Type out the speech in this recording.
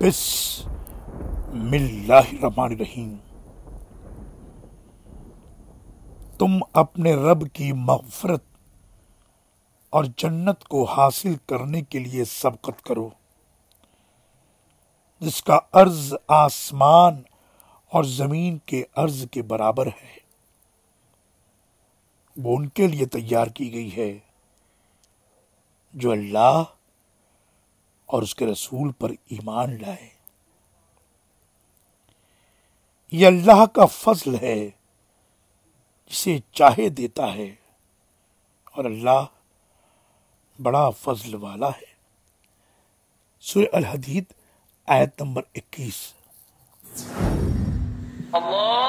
बिस्मिल्लाहिर्रहमानिर्रहीम तुम अपने रब की मगफरत और जन्नत को हासिल करने के लिए सबकत करो जिसका अर्ज आसमान और ज़मीन के अर्ज के बराबर है वो उनके लिए तैयार की गई है जो अल्लाह और उसके रसूल पर ईमान लाए ये अल्लाह का फजल है जिसे चाहे देता है और अल्लाह बड़ा फजल वाला है सुर अल हदीद आयत नंबर इक्कीस अल्लाह